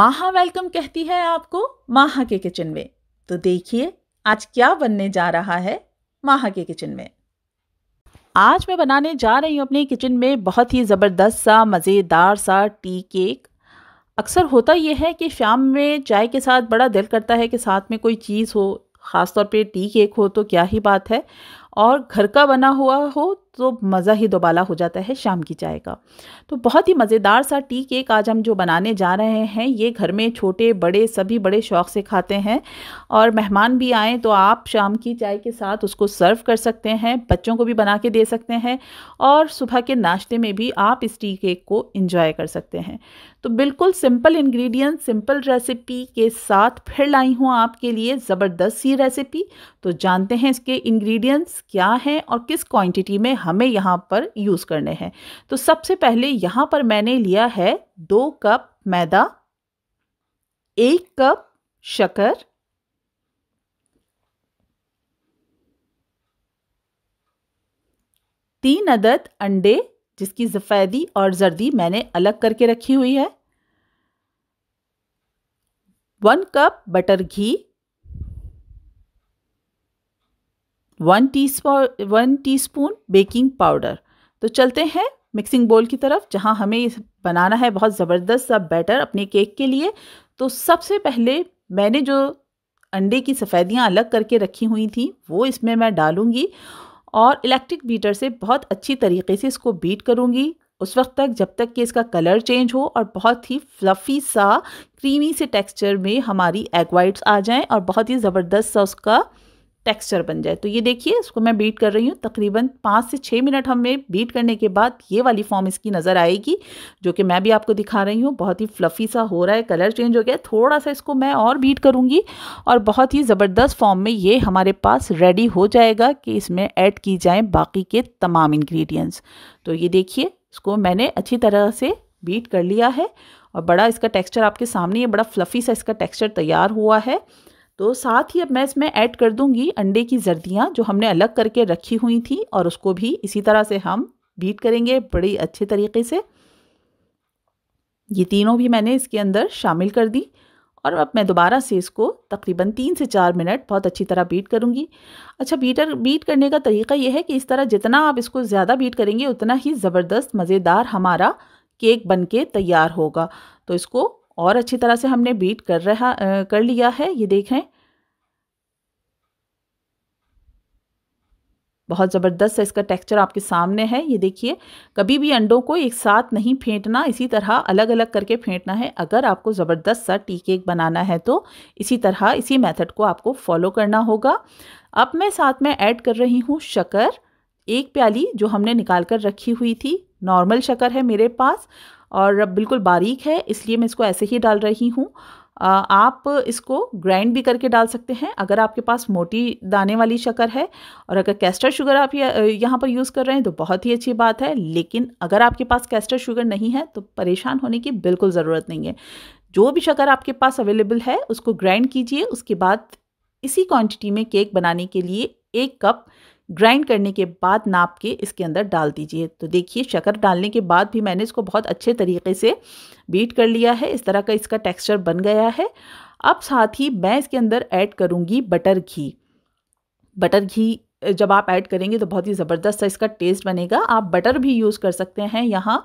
माहा वेलकम कहती है आपको माहा के किचन में तो देखिए आज क्या बनने जा रहा है माहा के किचन में आज मैं बनाने जा रही हूँ अपने किचन में बहुत ही ज़बरदस्त सा मज़ेदार सा टी केक अक्सर होता यह है कि शाम में चाय के साथ बड़ा दिल करता है कि साथ में कोई चीज़ हो खासतौर पे टी केक हो तो क्या ही बात है और घर का बना हुआ हो तो मज़ा ही दोबाला हो जाता है शाम की चाय का तो बहुत ही मज़ेदार सा टी केक आज हम जो बनाने जा रहे हैं ये घर में छोटे बड़े सभी बड़े शौक़ से खाते हैं और मेहमान भी आएँ तो आप शाम की चाय के साथ उसको सर्व कर सकते हैं बच्चों को भी बना के दे सकते हैं और सुबह के नाश्ते में भी आप इस टी केक को इंजॉय कर सकते हैं तो बिल्कुल सिंपल इन्ग्रीडियंट सिंपल रेसिपी के साथ फिर लाई हूँ आपके लिए ज़बरदस्त सी रेसिपी तो जानते हैं इसके इन्ग्रीडियंट्स क्या हैं और किस क्वान्टिटी में हमें यहाँ पर यूज़ करने हैं तो सबसे पहले यहाँ पर मैंने लिया है दो कप मैदा एक कप शक्कर तीन अदद अंडे जिसकी सफ़ेदी और जर्दी मैंने अलग करके रखी हुई है वन कप बटर घी one T one T baking powder तो चलते हैं मिक्सिंग बोल की तरफ जहां हमें बनाना है बहुत ज़बरदस्त सा बैटर अपने केक के लिए तो सबसे पहले मैंने जो अंडे की सफ़ेदियाँ अलग करके रखी हुई थी वो इसमें मैं डालूँगी और इलेक्ट्रिक बीटर से बहुत अच्छी तरीके से इसको बीट करूँगी उस वक्त तक जब तक कि इसका कलर चेंज हो और बहुत ही फ्लफ़ी सा क्रीमी से टेक्स्चर में हमारी एग वाइट्स आ जाएँ और बहुत ही ज़बरदस्त सा उसका टेक्सचर बन जाए तो ये देखिए इसको मैं बीट कर रही हूँ तकरीबन पाँच से छः मिनट हमें बीट करने के बाद ये वाली फॉर्म इसकी नज़र आएगी जो कि मैं भी आपको दिखा रही हूँ बहुत ही फ्लफ़ी सा हो रहा है कलर चेंज हो गया थोड़ा सा इसको मैं और बीट करूँगी और बहुत ही ज़बरदस्त फॉर्म में ये हमारे पास रेडी हो जाएगा कि इसमें ऐड की जाएँ बाकी के तमाम इन्ग्रीडियंट्स तो ये देखिए इसको मैंने अच्छी तरह से बीट कर लिया है और बड़ा इसका टेक्स्चर आपके सामने है बड़ा फ्लफ़ी सा इसका टेक्स्चर तैयार हुआ है तो साथ ही अब मैं इसमें ऐड कर दूंगी अंडे की जर्दियाँ जो हमने अलग करके रखी हुई थी और उसको भी इसी तरह से हम बीट करेंगे बड़ी अच्छे तरीके से ये तीनों भी मैंने इसके अंदर शामिल कर दी और अब मैं दोबारा से इसको तकरीबन तीन से चार मिनट बहुत अच्छी तरह बीट करूँगी अच्छा बीटर बीट करने का तरीका यह है कि इस तरह जितना आप इसको ज़्यादा बीट करेंगे उतना ही ज़बरदस्त मज़ेदार हमारा केक बनके तैयार होगा तो इसको और अच्छी तरह से हमने बीट कर रहा कर लिया है ये देखें बहुत ज़बरदस्त है इसका टेक्सचर आपके सामने है ये देखिए कभी भी अंडों को एक साथ नहीं फेंटना इसी तरह अलग अलग करके फेंटना है अगर आपको ज़बरदस्त सा टी केक बनाना है तो इसी तरह इसी मेथड को आपको फॉलो करना होगा अब मैं साथ में ऐड कर रही हूँ शकर एक प्याली जो हमने निकाल कर रखी हुई थी नॉर्मल शकर है मेरे पास और बिल्कुल बारीक है इसलिए मैं इसको ऐसे ही डाल रही हूँ आप इसको ग्राइंड भी करके डाल सकते हैं अगर आपके पास मोटी दाने वाली शक्कर है और अगर कैस्टर शुगर आप यहाँ पर यूज़ कर रहे हैं तो बहुत ही अच्छी बात है लेकिन अगर आपके पास कैस्टर शुगर नहीं है तो परेशान होने की बिल्कुल ज़रूरत नहीं है जो भी शक्कर आपके पास अवेलेबल है उसको ग्राइंड कीजिए उसके बाद इसी क्वान्टिटी में केक बनाने के लिए एक कप ग्राइंड करने के बाद नाप के इसके अंदर डाल दीजिए तो देखिए शक्कर डालने के बाद भी मैंने इसको बहुत अच्छे तरीके से बीट कर लिया है इस तरह का इसका टेक्सचर बन गया है अब साथ ही मैं इसके अंदर ऐड करूँगी बटर घी बटर घी जब आप ऐड करेंगे तो बहुत ही ज़बरदस्त सा इसका टेस्ट बनेगा आप बटर भी यूज़ कर सकते हैं यहाँ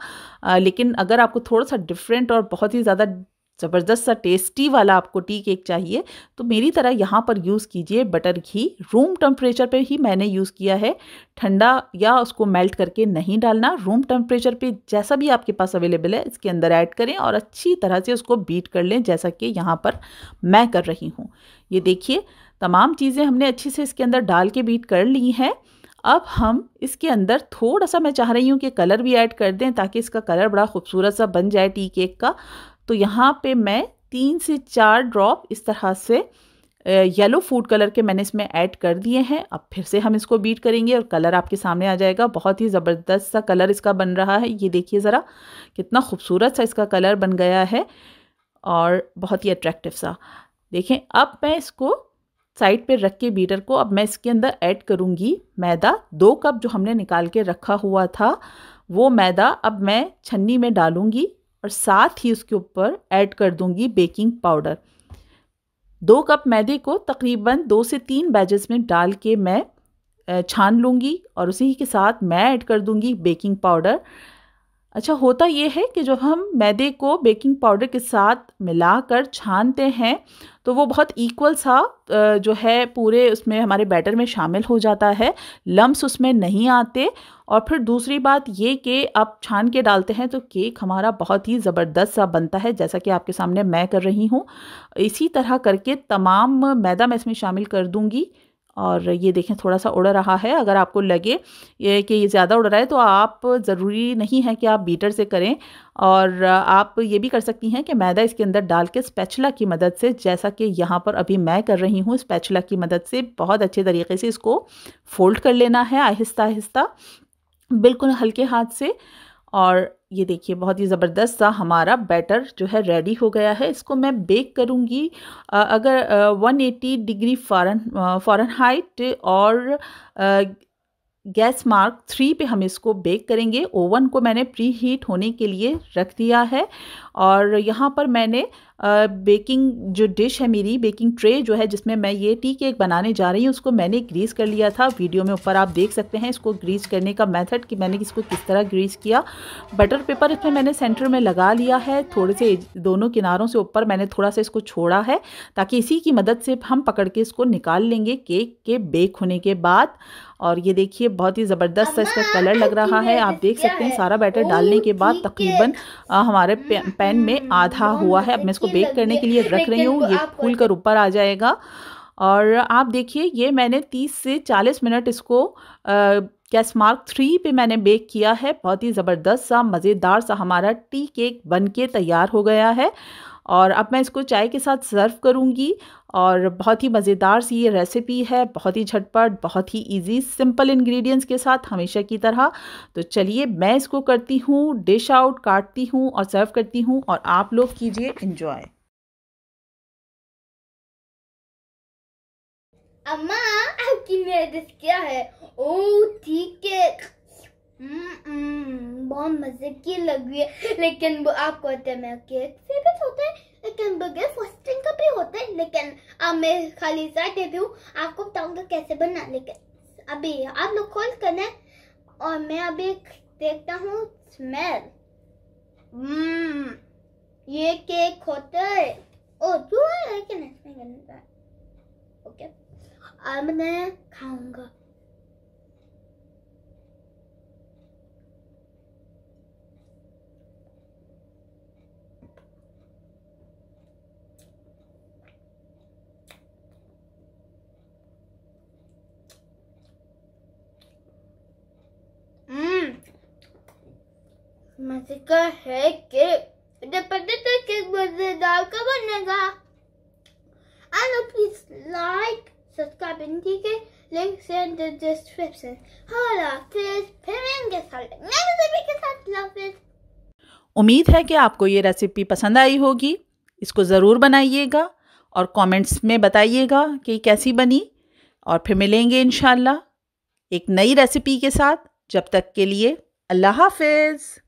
लेकिन अगर आपको थोड़ा सा डिफरेंट और बहुत ही ज़्यादा ज़बरदस्त सा टेस्टी वाला आपको टी केक चाहिए तो मेरी तरह यहाँ पर यूज़ कीजिए बटर घी रूम टेम्परेचर पे ही मैंने यूज़ किया है ठंडा या उसको मेल्ट करके नहीं डालना रूम टेम्परेचर पे जैसा भी आपके पास अवेलेबल है इसके अंदर ऐड करें और अच्छी तरह से उसको बीट कर लें जैसा कि यहाँ पर मैं कर रही हूँ ये देखिए तमाम चीज़ें हमने अच्छे से इसके अंदर डाल के बीट कर ली हैं अब हम इसके अंदर थोड़ा सा मैं चाह रही हूँ कि कलर भी ऐड कर दें ताकि इसका कलर बड़ा खूबसूरत सा बन जाए टी केक का तो यहाँ पे मैं तीन से चार ड्रॉप इस तरह से येलो फूड कलर के मैंने इसमें ऐड कर दिए हैं अब फिर से हम इसको बीट करेंगे और कलर आपके सामने आ जाएगा बहुत ही ज़बरदस्त सा कलर इसका बन रहा है ये देखिए ज़रा कितना खूबसूरत सा इसका कलर बन गया है और बहुत ही अट्रैक्टिव सा देखें अब मैं इसको साइड पे रख के बीटर को अब मैं इसके अंदर ऐड करूँगी मैदा दो कप जो हमने निकाल के रखा हुआ था वो मैदा अब मैं छन्नी में डालूँगी और साथ ही उसके ऊपर ऐड कर दूंगी बेकिंग पाउडर दो कप मैदे को तकरीबन दो से तीन बैजेस में डाल के मैं छान लूँगी और उसी के साथ मैं ऐड कर दूँगी बेकिंग पाउडर अच्छा होता ये है कि जब हम मैदे को बेकिंग पाउडर के साथ मिलाकर छानते हैं तो वो बहुत इक्वल सा जो है पूरे उसमें हमारे बैटर में शामिल हो जाता है लम्स उसमें नहीं आते और फिर दूसरी बात ये कि आप छान के डालते हैं तो केक हमारा बहुत ही ज़बरदस्त सा बनता है जैसा कि आपके सामने मैं कर रही हूँ इसी तरह करके तमाम मैदा मैं इसमें शामिल कर दूँगी और ये देखें थोड़ा सा उड़ रहा है अगर आपको लगे ये कि ये ज़्यादा उड़ रहा है तो आप ज़रूरी नहीं है कि आप बीटर से करें और आप ये भी कर सकती हैं कि मैदा इसके अंदर डाल के स्पैचला की मदद से जैसा कि यहाँ पर अभी मैं कर रही हूँ स्पैचला की मदद से बहुत अच्छे तरीके से इसको फोल्ड कर लेना है आहिस्ता आहिस्ता बिल्कुल हल्के हाथ से और ये देखिए बहुत ही ज़बरदस्त सा हमारा बैटर जो है रेडी हो गया है इसको मैं बेक करूँगी अगर 180 डिग्री फॉरन फ़ॉरन हाइट और गैस मार्क थ्री पे हम इसको बेक करेंगे ओवन को मैंने प्री हीट होने के लिए रख दिया है और यहाँ पर मैंने बेकिंग जो डिश है मेरी बेकिंग ट्रे जो है जिसमें मैं ये टी केक बनाने जा रही हूँ उसको मैंने ग्रीस कर लिया था वीडियो में ऊपर आप देख सकते हैं इसको ग्रीस करने का मेथड कि मैंने इसको किस तरह ग्रीस किया बटर पेपर इसमें मैंने सेंटर में लगा लिया है थोड़े से दोनों किनारों से ऊपर मैंने थोड़ा सा इसको छोड़ा है ताकि इसी की मदद से हम पकड़ के इसको निकाल लेंगे केक के बेक होने के बाद और ये देखिए बहुत ही ज़बरदस्त सा इसका कलर लग रहा है आप देख सकते हैं सारा बैटर oh, डालने के बाद तकरीबन हमारे पैन पैन में आधा हुआ है अब मैं इसको बेक करने के लिए रख रही हूँ ये फूल कर ऊपर आ जाएगा और आप देखिए ये मैंने 30 से 40 मिनट इसको गैस मार्क थ्री पे मैंने बेक किया है बहुत ही ज़बरदस्त सा मज़ेदार सा हमारा टी केक बन के तैयार हो गया है और अब मैं इसको चाय के साथ सर्व करूँगी और बहुत ही मज़ेदार सी ये रेसिपी है बहुत ही झटपट बहुत ही इजी सिंपल इंग्रेडिएंट्स के साथ हमेशा की तरह तो चलिए मैं इसको करती हूँ डिश आउट काटती हूँ और सर्व करती हूँ और आप लोग कीजिए इन्जॉय अम्मा आपकी क्या है ओ ठीक है हम्म, बहुत मजे की लग रही है लेकिन वो मैं केक फेवरेट लेकिन बगैर फर्स्ट भी होते लेकिन अब मैं खाली सा देती हूँ आपको बताऊँगा कैसे बना लेकिन अभी आप लोग खोल करना और मैं अभी देखता हूँ स्मेल हम्म, mm, ये केक होता है ओ तू है कि नहीं ओके अब मैं खाऊंगा है कि पटेटो केक मजेदार का बनेगा आलो प्लीज लाइक सब्सक्राइब लिंक से डिस्क्रिप्शन फिर फिर सभी के साथ लव उम्मीद है कि आपको ये रेसिपी पसंद आई होगी इसको ज़रूर बनाइएगा और कमेंट्स में बताइएगा कि कैसी बनी और फिर मिलेंगे इन एक नई रेसिपी के साथ जब तक के लिए अल्लाह हाफिज़